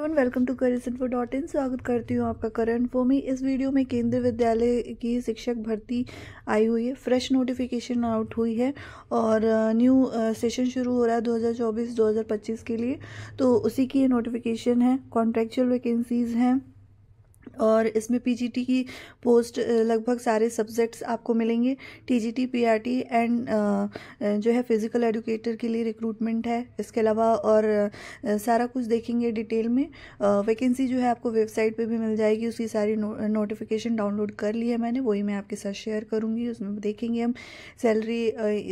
everyone welcome to career info dot in स्वागत करती हूँ आपका करंट इन्फो में इस वीडियो में केंद्रीय विद्यालय की शिक्षक भर्ती आई हुई है फ्रेश नोटिफिकेशन आउट हुई है और न्यू सेशन शुरू हो रहा है 2024-2025 के लिए तो उसी की नोटिफिकेशन है कॉन्ट्रेक्चुअल वैकेंसीज़ हैं और इसमें पीजीटी की पोस्ट लगभग सारे सब्जेक्ट्स आपको मिलेंगे टीजीटी पीआरटी एंड जो है फिज़िकल एडुकेटर के लिए रिक्रूटमेंट है इसके अलावा और सारा कुछ देखेंगे डिटेल में वैकेंसी जो है आपको वेबसाइट पे भी मिल जाएगी उसकी सारी नो, नोटिफिकेशन डाउनलोड कर ली है मैंने वही मैं आपके साथ शेयर करूँगी उसमें देखेंगे हम सैलरी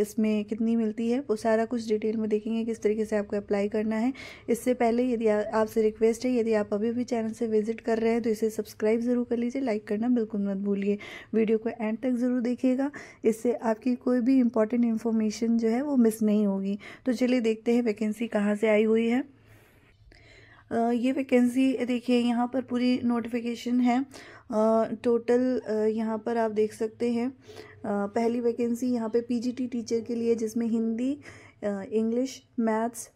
इसमें कितनी मिलती है वो सारा कुछ डिटेल में देखेंगे किस तरीके से आपको अप्लाई करना है इससे पहले यदि आपसे रिक्वेस्ट है यदि आप अभी भी चैनल से विजिट कर रहे हैं तो इसे सब्सक्राइब सब्सक्राइब ज़रूर कर लीजिए लाइक करना बिल्कुल मत भूलिए वीडियो को एंड तक ज़रूर देखिएगा इससे आपकी कोई भी इंपॉर्टेंट इन्फॉर्मेशन जो है वो मिस नहीं होगी तो चलिए देखते हैं वैकेंसी कहाँ से आई हुई है ये वैकेंसी देखिए यहाँ पर पूरी नोटिफिकेशन है टोटल यहाँ पर आप देख सकते हैं पहली वैकेंसी यहाँ पे पीजीटी टीचर के लिए जिसमें Hindi English maths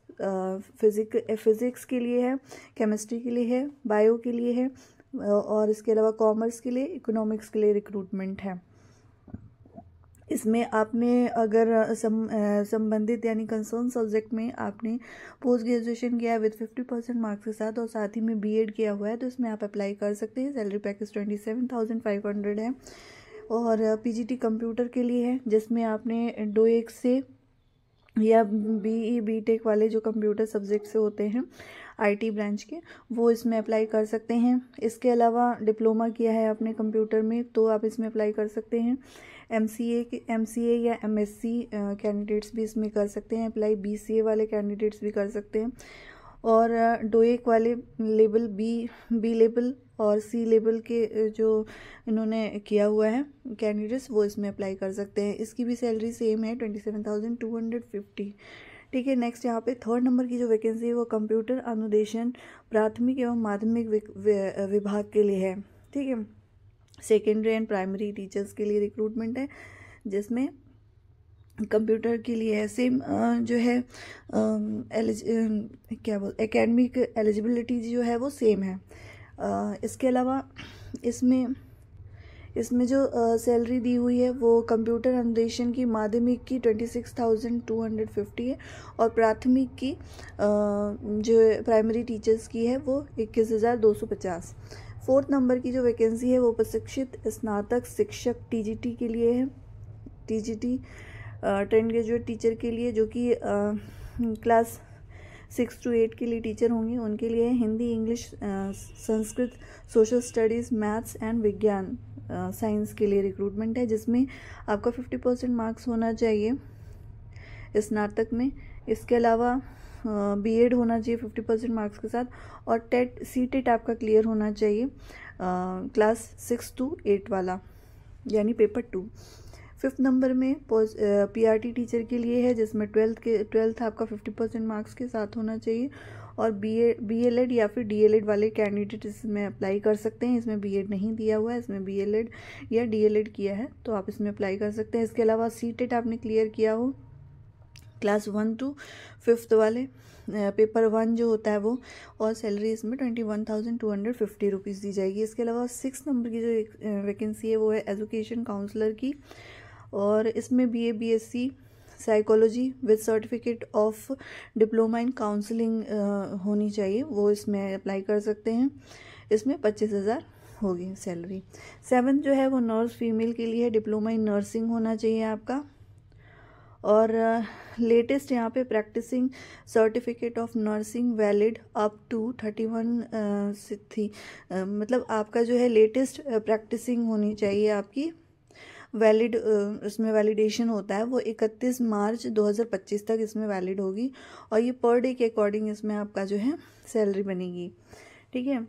physic physics के लिए है केमिस्ट्री के लिए है बायो के लिए है और इसके अलावा कॉमर्स के लिए इकोनॉमिक्स के लिए रिक्रूटमेंट है इसमें आपने अगर सम संबंधित यानी कंसर्न सब्जेक्ट में आपने पोस्ट ग्रेजुएशन किया है विद फिफ्टी परसेंट मार्क्स के साथ और साथ ही में बीएड किया हुआ है तो इसमें आप अप्लाई कर सकते हैं salary package twenty seven thousand five hundred है और पीजीटी कंप्यूटर के लिए है जिसमें आपने डो एक से या बी ई बी टेक वाले जो कंप्यूटर सब्जेक्ट से होते हैं आईटी ब्रांच के वो इसमें अप्लाई कर सकते हैं इसके अलावा डिप्लोमा किया है आपने कंप्यूटर में तो आप इसमें अप्लाई कर सकते हैं M C A M C ए या एम एस सी कैंडिडेट्स भी इसमें कर सकते हैं अप्लाई बी सी ए वाले कैंडिडेट्स भी कर सकते हैं और डोएक वाले लेबल बी बी लेबल और सी लेबल के जो इन्होंने किया हुआ है कैंडिडेट्स वो इसमें अप्लाई कर सकते हैं इसकी भी सैलरी सेम है twenty seven thousand two hundred fifty ठीक है नेक्स्ट यहाँ पे थर्ड नंबर की जो वैकेंसी है वो कंप्यूटर अनुदेशन प्राथमिक एवं माध्यमिक विभाग के लिए है ठीक है सेकेंडरी एंड प्राइमरी टीचर्स के लिए रिक्रूटमेंट है जिसमें कंप्यूटर के लिए है सेम जो है एलिज क्या बोल एकेडमिक एलिजिबिलिटी जो है वो सेम है इसके अलावा इसमें इसमें जो सैलरी दी हुई है वो कंप्यूटर अनुदेशन की माध्यमिक की twenty six thousand two hundred fifty है और प्राथमिक की जो प्राइमरी टीचर्स की है वो इक्कीस हज़ार दो सौ पचास फोर्थ नंबर की जो वैकेंसी है वो प्रशिक्षित स्नातक शिक्षक टीजीटी के लिए है टीजीटी टेन ग्रेजुएट टीचर के लिए जो कि क्लास सिक्स टू एट के लिए टीचर होंगी उनके लिए Hindi English Sanskrit social studies maths and विज्ञान साइंस के लिए रिक्रूटमेंट है जिसमें आपका फिफ्टी परसेंट मार्क्स होना चाहिए स्नातक इस में इसके अलावा बीएड एड होना चाहिए फिफ्टी परसेंट मार्क्स के साथ और टेट सी टेट e आपका क्लियर होना चाहिए क्लास सिक्स टू एट वाला यानी पेपर टू फिफ्थ नंबर में पीआरटी टीचर के लिए है जिसमें ट्वेल्थ के ट्वेल्थ आपका फिफ्टी परसेंट मार्क्स के साथ होना चाहिए और बी बीएलएड e या फिर डी e वाले कैंडिडेट इसमें अप्लाई कर सकते हैं इसमें बी e नहीं दिया हुआ है इसमें बी या डी किया है तो आप इसमें अप्लाई कर सकते हैं इसके अलावा सी आपने क्लियर किया हो क्लास वन टू फिफ्थ वाले पेपर वन जो होता है वो और सैलरी इसमें twenty one thousand two hundred fifty rupees दी जाएगी इसके अलावा सिक्स नंबर की जो वैकेंसी है वो है एजुकेशन काउंसलर की और इसमें B A B S C psychology with certificate of diploma in counselling होनी चाहिए वो इसमें अप्लाई कर सकते हैं इसमें पच्चीस हज़ार होगी सैलरी सेवन जो है वो नर्स फीमेल के लिए डिप्लोमा इन नर्सिंग होना चाहिए आपका और लेटेस्ट uh, यहाँ पे practising certificate of nursing valid up to thirty one थी मतलब आपका जो है लेटेस्ट प्रैक्टिसिंग होनी चाहिए आपकी वैलिड इसमें वैलिडेशन होता है वो 31 मार्च 2025 तक इसमें वैलिड होगी और ये पर डे के अकॉर्डिंग इसमें आपका जो है सैलरी बनेगी ठीक है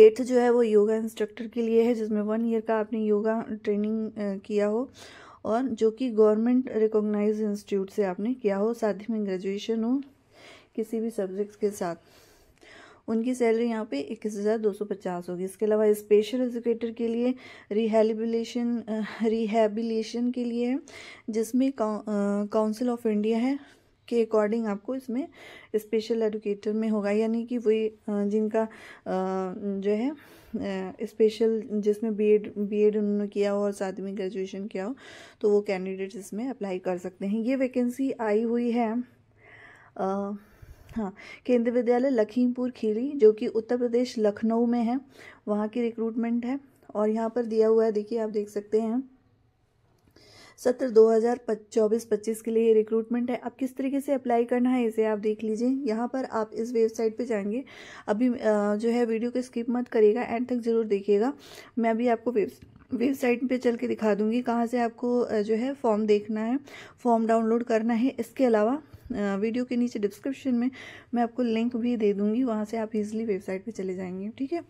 एट्थ जो है वो योगा इंस्ट्रक्टर के लिए है जिसमें वन ईयर का आपने योगा ट्रेनिंग किया हो और जो कि गवर्नमेंट रिकॉग्नाइज इंस्टीट्यूट से आपने किया हो साथ ही में ग्रेजुएशन हो किसी भी सब्जेक्ट के साथ उनकी सैलरी यहाँ पे इक्कीस हज़ार दो सौ पचास होगी इसके अलावा स्पेशल एजुकेटर के लिए रिहेबिलेशन रिहेबिलेशन के लिए जिसमें काउंसिल ऑफ इंडिया है के अकॉर्डिंग आपको इसमें स्पेशल एडुकेटर में होगा यानी कि वही जिनका जो है स्पेशल जिसमें बी एड बी एड उन्होंने किया हो और साथ में ग्रेजुएशन किया हो तो वो कैंडिडेट्स इसमें अप्लाई कर सकते हैं ये वैकेंसी आई हुई है आ, हाँ केंद्रीय विद्यालय लखीमपुर खीरी जो कि उत्तर प्रदेश लखनऊ में है वहाँ की रिक्रूटमेंट है और यहाँ पर दिया हुआ है देखिए आप देख सकते हैं सत्र 2024-25 के लिए रिक्रूटमेंट है अब किस तरीके से अप्लाई करना है इसे आप देख लीजिए यहाँ पर आप इस वेबसाइट पे जाएंगे अभी जो है वीडियो को स्किप मत करिएगा एंड तक ज़रूर देखिएगा मैं अभी आपको वेब वेबसाइट पे चल के दिखा दूंगी कहाँ से आपको जो है फॉर्म देखना है फॉर्म डाउनलोड करना है इसके अलावा वीडियो के नीचे डिस्क्रिप्शन में मैं आपको लिंक भी दे दूँगी वहाँ से आप इजीली वेबसाइट पे चले जाएंगे ठीक है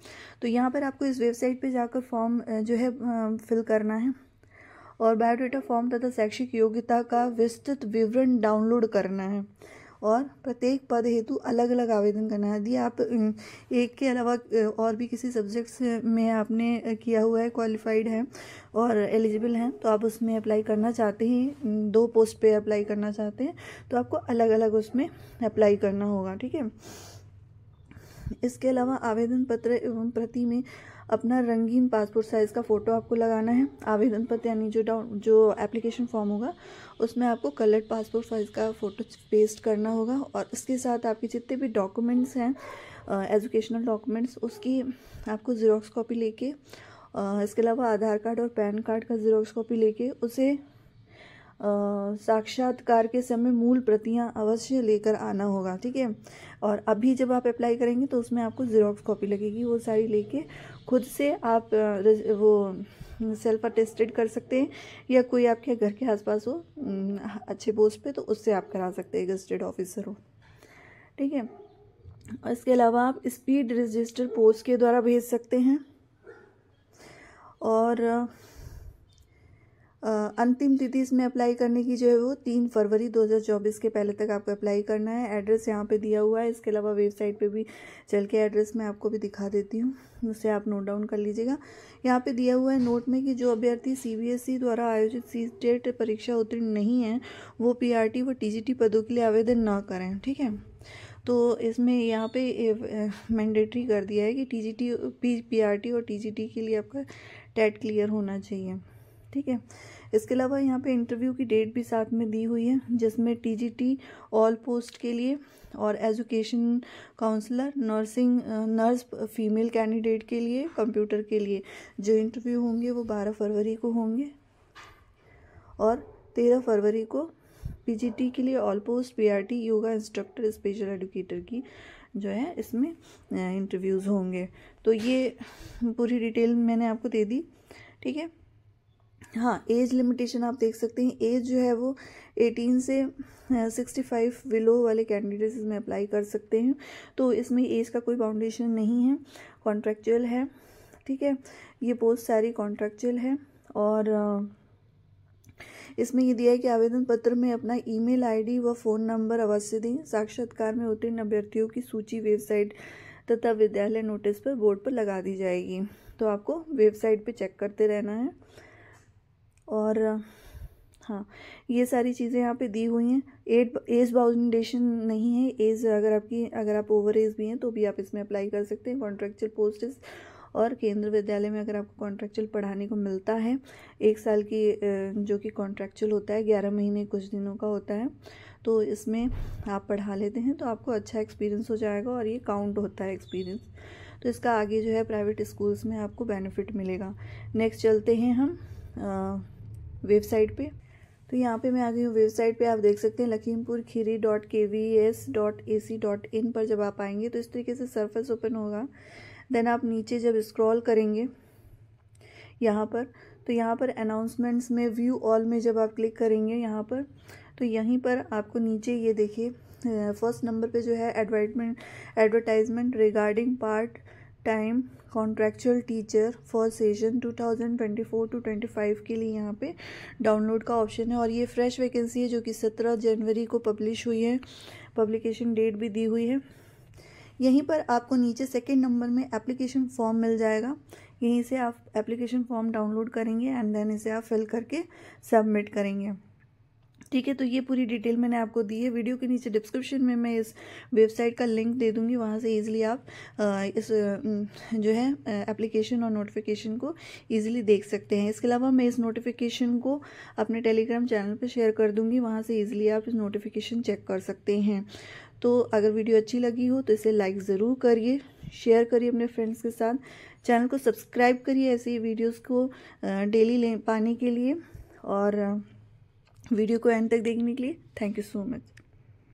तो यहाँ पर आपको इस वेबसाइट पे जाकर फॉर्म जो है फिल करना है और बायोडाटा फॉर्म तथा शैक्षिक योग्यता का विस्तृत विवरण डाउनलोड करना है और प्रत्येक पद हेतु अलग अलग आवेदन करना है यदि आप एक के अलावा और भी किसी सब्जेक्ट्स में आपने किया हुआ है क्वालिफाइड हैं और एलिजिबल हैं तो आप उसमें अप्लाई करना चाहते हैं दो पोस्ट पे अप्लाई करना चाहते हैं तो आपको अलग अलग उसमें अप्लाई करना होगा ठीक है इसके अलावा आवेदन पत्र एवं प्रति में अपना रंगीन पासपोर्ट साइज़ का फ़ोटो आपको लगाना है आवेदन पत्र यानी जो डाउन जो एप्लीकेशन फॉर्म होगा उसमें आपको कलर्ड पासपोर्ट साइज़ का फ़ोटो पेस्ट करना होगा और इसके साथ आपके जितने भी डॉक्यूमेंट्स हैं एजुकेशनल डॉक्यूमेंट्स उसकी आपको ज़ीरोक्स कॉपी लेके इसके अलावा आधार कार्ड और पैन कार्ड का ज़ीरोक्स कॉपी लेके उसे साक्षात्कार के समय मूल प्रतियां अवश्य लेकर आना होगा ठीक है और अभी जब आप अप्लाई करेंगे तो उसमें आपको जीरोक्स कॉपी लगेगी वो सारी लेके खुद से आप वो सेल्फ अटेस्टेड कर सकते हैं या कोई आपके घर के आसपास हो अच्छे पोस्ट पे तो उससे आप करा सकते हैं गस्टेड ऑफिसर हो ठीक है इसके अलावा आप स्पीड रजिस्टर पोस्ट के द्वारा भेज सकते हैं और अंतिम तिथि इसमें अप्लाई करने की जो है वो तीन फरवरी 2024 के पहले तक आपको अप्लाई करना है एड्रेस यहाँ पे दिया हुआ है इसके अलावा वेबसाइट पे भी चल के एड्रेस मैं आपको भी दिखा देती हूँ उसे आप नोट डाउन कर लीजिएगा यहाँ पे दिया हुआ है नोट में कि जो अभ्यर्थी सीबीएसई e द्वारा आयोजित सी टेट e परीक्षा उत्तीर्ण नहीं है वो पी व टी पदों के लिए आवेदन ना करें ठीक है तो इसमें यहाँ पे मैंडेटरी कर दिया है कि टीजीटी टी और टी के लिए आपका टेट क्लियर e होना चाहिए ठीक है इसके अलावा यहाँ पे इंटरव्यू की डेट भी साथ में दी हुई है जिसमें टीजीटी ऑल पोस्ट के लिए और education counsellor nursing nurse female candidate के लिए कंप्यूटर के लिए जो इंटरव्यू होंगे वो बारह फरवरी को होंगे और तेरह फरवरी को पीजीटी के लिए all post PRT yoga instructor special educator की जो है इसमें इंटरव्यूज़ होंगे तो ये पूरी डिटेल मैंने आपको दे दी ठीक है हाँ एज लिमिटेशन आप देख सकते हैं एज जो है वो 18 से 65 बिलो वाले कैंडिडेट्स इसमें अप्लाई कर सकते हैं तो इसमें एज का कोई बाउंडेशन नहीं है कॉन्ट्रेक्चुअल है ठीक है ये पोस्ट सारी कॉन्ट्रेक्चुअल है और इसमें ये दिया है कि आवेदन पत्र में अपना ईमेल आईडी व फ़ोन नंबर अवश्य दें साक्षात्कार में उत्तीर्ण अभ्यर्थियों की सूची वेबसाइट तथा विद्यालय नोटिस पर बोर्ड पर लगा दी जाएगी तो आपको वेबसाइट पर चेक करते रहना है और हाँ ये सारी चीज़ें यहाँ पे दी हुई हैं एड एज बाउंडेशन नहीं है एज अगर आपकी अगर आप ओवर एज भी हैं तो भी आप इसमें अप्लाई कर सकते हैं कॉन्ट्रेक्चुअल पोस्टेस और केंद्र विद्यालय में अगर आपको कॉन्ट्रेक्चुअल पढ़ाने को मिलता है एक साल की जो कि कॉन्ट्रेक्चुअल होता है ग्यारह महीने कुछ दिनों का होता है तो इसमें आप पढ़ा लेते हैं तो आपको अच्छा एक्सपीरियंस हो जाएगा और ये काउंट होता है एक्सपीरियंस तो इसका आगे जो है प्राइवेट स्कूल्स में आपको बेनिफिट मिलेगा नेक्स्ट चलते हैं हम वेबसाइट पे तो यहाँ पे मैं आ गई हूँ वेबसाइट पे आप देख सकते हैं Lakhimpur Kheri dot K V S dot A C dot in पर जब आप आएंगे तो इस तरीके से सरफेस ओपन होगा देन आप नीचे जब स्क्रॉल करेंगे यहाँ पर तो यहाँ पर अनाउंसमेंट्स में व्यू ऑल में जब आप क्लिक करेंगे यहाँ पर तो यहीं पर आपको नीचे ये देखिए फर्स्ट नंबर पे जो है advertisement advertisement regarding part time contractual teacher for session 2024 to 25 के लिए यहाँ पे डाउनलोड का ऑप्शन है और ये फ्रेश वैकेंसी है जो कि 17 जनवरी को पब्लिश हुई है पब्लिकेशन डेट भी दी हुई है यहीं पर आपको नीचे सेकेंड नंबर में एप्लीकेशन फॉर्म मिल जाएगा यहीं से आप एप्लीकेशन फॉर्म डाउनलोड करेंगे एंड देन इसे आप फिल करके सबमिट करेंगे ठीक है तो ये पूरी डिटेल मैंने आपको दी है वीडियो के नीचे डिस्क्रिप्शन में मैं इस वेबसाइट का लिंक दे दूँगी वहाँ से ईजिली आप इस जो है एप्लीकेशन और नोटिफिकेशन को ईजिली देख सकते हैं इसके अलावा मैं इस नोटिफिकेशन को अपने टेलीग्राम चैनल पर शेयर कर दूँगी वहाँ से ईजिली आप इस नोटिफिकेशन चेक कर सकते हैं तो अगर वीडियो अच्छी लगी हो तो इसे लाइक ज़रूर करिए शेयर करिए अपने फ्रेंड्स के साथ चैनल को सब्सक्राइब करिए ऐसे ही वीडियोस को डेली ले पाने के लिए और वीडियो को एंड तक देखने के लिए थैंक यू सो मच